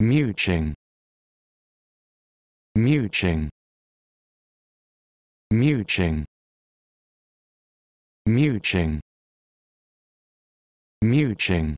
Mewching. Mewching. Mewching. Mewching. Mewching.